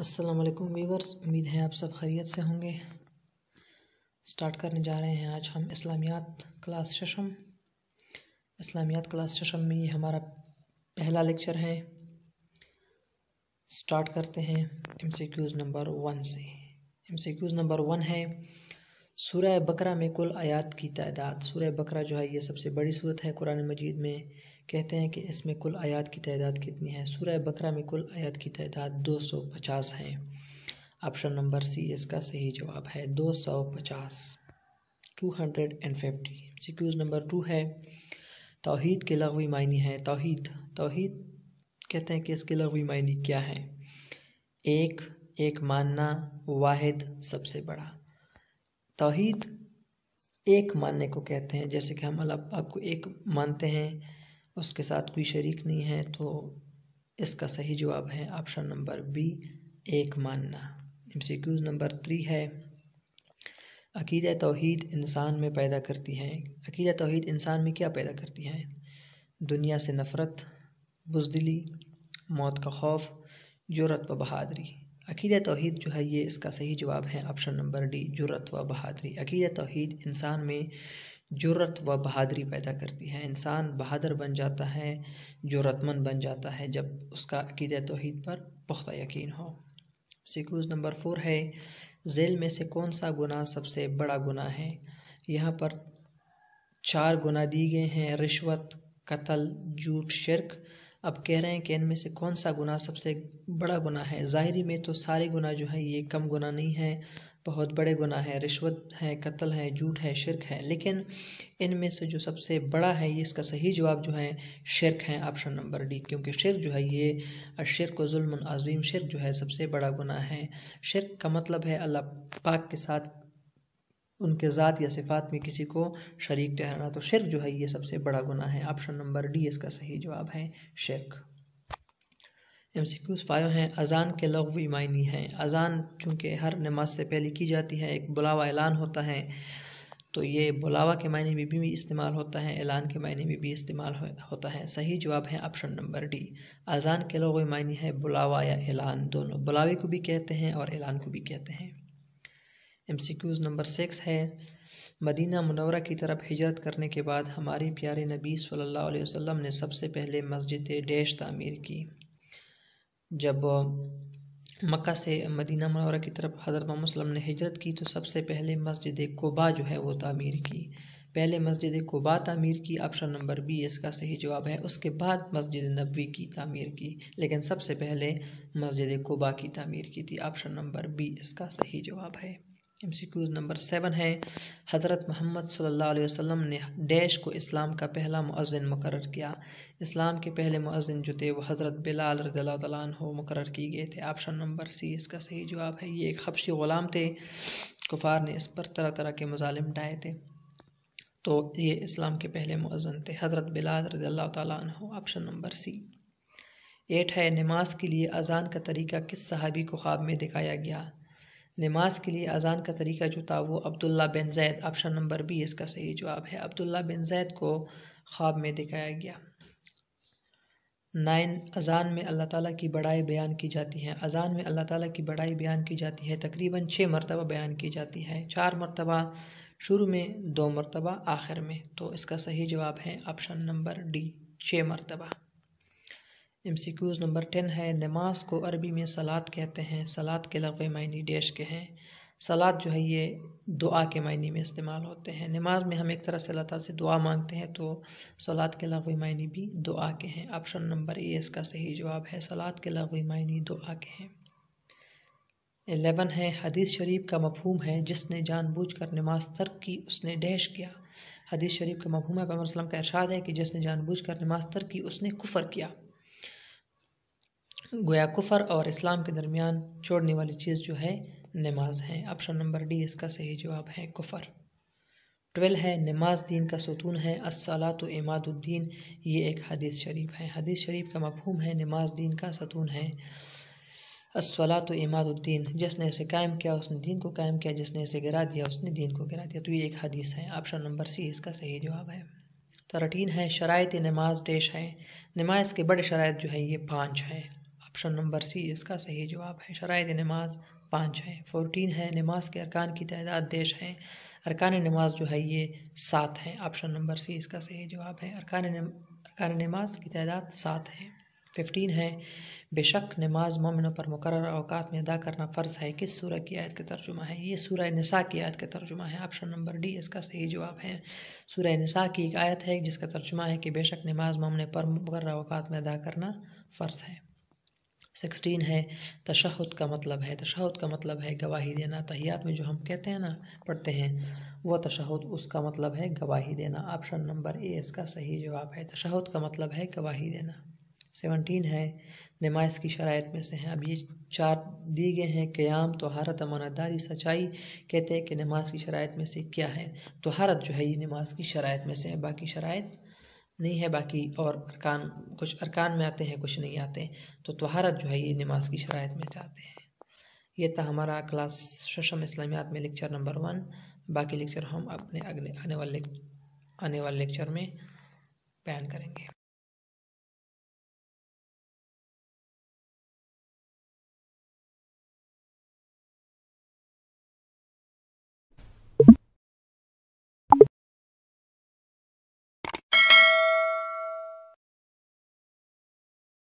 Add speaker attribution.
Speaker 1: Aslam viewers उम्मीद है आप सब खैरियत से होंगे स्टार्ट करने जा रहे हैं आज हम इस्लामियात क्लास शशम इस्लामियात क्लास शशम में ये हमारा पहला लेक्चर है स्टार्ट करते हैं M C Qs number one से M C Qs number one है सूर्य बकरा में कुल आयात की तादाद सूर्य बकरा जो है ये सबसे बड़ी सूरत है कुरान मजीद में कहते हैं कि इसमें कुल आयात की तादाद कितनी है सूर्य बकरा में कुल आयात की तादाद 250 है ऑप्शन नंबर सी इसका सही जवाब है 250 सी क्यूज नंबर टू है तोहद के लगवी मायने हैं तोहद तोहद कहते हैं कि इसके लगवी मायने क्या है एक एक मानना वाद सबसे बड़ा तोहहीद एक मानने को कहते हैं जैसे कि हम अल्लाह आपको एक मानते हैं उसके साथ कोई शरीक नहीं है तो इसका सही जवाब है ऑप्शन नंबर बी एक मानना एम नंबर थ्री है अकीद तोहद इंसान में पैदा करती है अकीद तोहद इंसान में क्या पैदा करती है दुनिया से नफ़रत बुजदिली मौत का खौफ जरूरत व बहादरी अकीद तोहद जो है ये इसका सही जवाब है ऑप्शन नंबर डी जुरत व बहादरी अकीद तोहद इंसान में जुरत व बहादरी पैदा करती है इंसान बहादुर बन जाता है जरूरतमंद बन जाता है जब उसका अकीद तोहद पर पुख्ता यकीन हो सिक्यूज़ नंबर फोर है जेल में से कौन सा गुना सबसे बड़ा गुना है यहाँ पर चार गुना दिए गए हैं रिश्वत कत्ल झूठ शिरक अब कह रहे हैं कि इनमें से कौन सा गुना सबसे बड़ा गुना है ज़ाहरी में तो सारे गुना जो है ये कम गुना नहीं है बहुत बड़े गुना है रिश्वत है कत्ल है झूठ है शिरक है लेकिन इनमें से जो सबसे बड़ा है ये इसका सही जवाब जो है शिरक है ऑप्शन नंबर डी क्योंकि शिरक जो है ये शिरक जुल्म अजीम शिरक जो है सबसे बड़ा गुना है शिरक का मतलब है अल्लाह पाक के साथ उनके ज़ात या सिफात में किसी को शरीक ठहराना तो शिरक जो है ये सबसे बड़ा गुना है ऑप्शन नंबर डी इसका सही जवाब है शिरक एम सी क्यूज़ फाइव हैं अज़ान के लगवी मायनी हैं अज़ान चूँकि हर नमाज से पहले की जाती है एक बुलावा ऐलान होता है तो ये बुलावा के मायने में भी, इस्तेमाल होता है ऐलान के मायने में भी इस्तेमाल होता है सही जवाब है ऑप्शन नंबर डी अज़ान के लोगों मायने है बुलावा या ऐलान दोनों बुलावे को भी कहते हैं और ऐलान को भी कहते हैं एमसीक्यूज नंबर सिक्स है मदीना मुनवरा की तरफ हिजरत करने के बाद हमारे प्यारे नबी सल्लल्लाहु अलैहि वसल्लम ने सबसे पहले मस्जिद डैश तामीर की जब मक्का से मदीना मनवरा की तरफ हज़रत मोहम्मद ने हिजरत की तो सबसे पहले मस्जिद कोबा जो है वो तामीर की पहले मस्जिद कोबा तामीर की ऑप्शन नंबर बी इसका सही जवाब है उसके बाद मस्जिद नबी की तामीर की लेकिन सबसे पहले मस्जिद कोबा की तामीर की थी ऑप्शन नंबर बी इसका सही जवाब है एम नंबर सेवन है हज़रत मोहम्मद सल्लल्लाहु अलैहि वसल्लम ने डैश को इस्लाम का पहला मुअज़िन मुकर किया इस्लाम के पहले मुअज़िन जो थे वो हज़रत बिलाल रज़ी तु मुकर किए गए थे ऑप्शन नंबर सी इसका सही जवाब है ये एक हबशी ग़ुलाम थे कुफार ने इस पर तरह तरह के मुजालिम डाए थे तो ये इस्लाम के पहले मुअज़न थे हज़रत बिलाल रज़ी तप्शन ऑप्शन नंबर सी एट है नमाज के लिए अजान का तरीका किस सहाबी को ख्वाब में दिखाया गया नमाज के लिए अजान का तरीका जो था वो अब्दुल्ला बिन जैद ऑप्शन नंबर बी इसका सही जवाब है अब्दुल्ला बिन जैद को ख्वाब में दिखाया गया नाइन अजान में अल्लाह ताला की बड़ाई बयान की जाती है अजान में अल्लाह ताला की बड़ाई बयान की जाती है तकरीबन छः मरतबा बयान की जाती है चार मरतबा शुरू में दो मरतबा आखिर में तो इसका सही जवाब है ऑप्शन नंबर डी छः मरतबा M C Qs number ten है नमाज को अरबी में सलाद कहते हैं सलाद के लफे मायने डैश के हैं सलाद जो है ये दुआ के मायने में इस्तेमाल होते हैं नमाज में हम एक तरह से अल्लाह से दुआ मांगते हैं तो सलाद के लफी मायने भी दुआ के हैं ऑप्शन नंबर ए इसका सही जवाब है सलाद के लफी मायने दुआ के हैं एलेवन है हदीस शरीफ का मफहूम है जिसने कर नमाज तर्क की उसने डैश किया हदीस शरीफ का मफहूम है पैमर का इरशाद है कि जिसने जानबूझ कर नमाज तर्क की उसने कुफ़र किया गोया कुफर और इस्लाम के दरमियान छोड़ने वाली चीज़ जो है नमाज है ऑप्शन नंबर डी इसका सही जवाब है कुफर ट्वेल्व है नमाज दीन का सतून है असलात इमादुद्दीन ये एक हदीस शरीफ है हदीस शरीफ का मफहूम है नमाज दीन का सतून है असलात इमादुद्दीन जिसने इसे कायम किया उसने दीन को कायम किया जिसने इसे गिरा दिया उसने दीन को गिरा दिया तो ये एक हदीस है ऑप्शन नंबर सी इसका सही जवाब है तरटीन है शराइ नमाज डेश है नमाज के बड़े शराइ जो है ये पाँच है ऑप्शन नंबर सी इसका सही जवाब है शराय नमाज पाँच है फोर्टीन है नमाज के अरकान की तादाद देश है अरकान नमाज जो है ये सात है ऑप्शन नंबर सी इसका सही जवाब है अरकान नम, अरकान नमाज की तादाद सात है फिफ्टीन है बेशक नमाज ममिनों पर मुकर अवकात में अदा करना फ़र्ज़ है किस सूर की आयत का तर्जुमा है ये सूर नसा की आयत का तर्जुमा है ऑप्शन नंबर डी इसका सही जवाब है सूर नसा की एक आयत है जिसका तर्जुमा है कि बेशक नमाज मोमिन पर मुकर अवकात में अदा करना फ़र्ज़ है सिक्सटीन है तशहद का मतलब है तशहद का मतलब है गवाही देना तहियात में जो हम कहते हैं ना पढ़ते हैं वह तशहद उसका मतलब है गवाही देना ऑप्शन नंबर ए इसका सही जवाब है तशहद का मतलब है गवाही देना सेवनटीन है नमाज की शरात में से हैं अब ये चार दिए गए हैं क़्याम तहारत अमानतदारी सच्चाई कहते हैं कि नमाज की शरात में से क्या है तहारत जो है ये नमाज की शरात में से है बाकी शरात नहीं है बाकी और अरकान कुछ अरकान में आते हैं कुछ नहीं आते तो तहारत जो है ये नमाज की शरात में से आते हैं ये था हमारा क्लास शशम इस्लामियात में लेक्चर नंबर वन बाकी लेक्चर हम अपने अगले आने वाले आने वाले लेक्चर में बयान करेंगे